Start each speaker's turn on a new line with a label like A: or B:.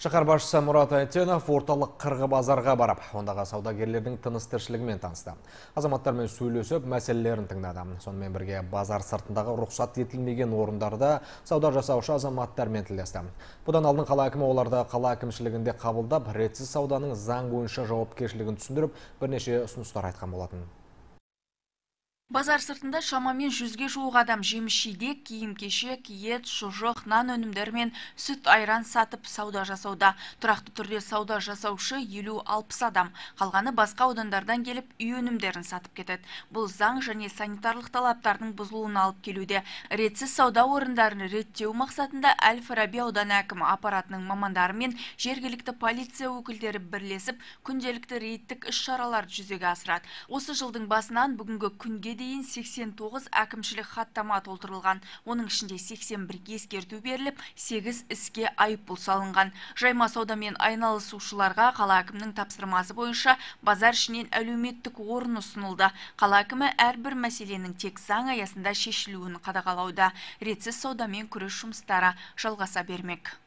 A: Шақар басшысы Мұрат Айтенов орталық қырғы базарға барып, ондағы саудагерлердің тыныс тіршілігімен танысты. Азаматтармен сөйлесіп, мәселелерін тыңдады. Сонымен бірге базар сыртындағы рұқсат етілмеген орындарда сауда жасаушы азаматтармен тілдесті. Бұдан алдын қала әкімі оларды қала әкімшілігінде қабылдап, ретсіз сауданың заң бойынша жауапкершілігін түсіндіріп, бірнеше ұсыныстар айтқан болатын
B: базар сыртында шамамен жүзге жуық адам жеміс жидек киім кешек ет шұжық нан өнімдері мен сүт айран сатып сауда жасауда тұрақты түрде сауда жасаушы елу алпыс адам қалғаны басқа аудандардан келіп үй өнімдерін сатып кетеді бұл заң және санитарлық талаптардың бұзылуына алып келуде ретсіз сауда орындарын реттеу мақсатында әл фараби ауданы әкімі аппаратының мамандары мен жергілікті полиция өкілдері бірлесіп күнделікті рейдтік іс шараларды жүзеге асырады осы жылдың басынан бүгінгі күнге дейін 89 әкімшілік хаттама толтырылған. Оның ішінде 81 ескерту беріліп, 8 іске айып бұл салынған. Жайма саудамен айналысушыларға қала әкімінің тапсырмасы бойынша базар ішінен әлеуметтік орын ұсынылды. Қала әкімі әрбір мәселенің тек заң аясында шешілуін қадағалауда. Ретсіз саудамен күрес жұмыстары жалғаса бермек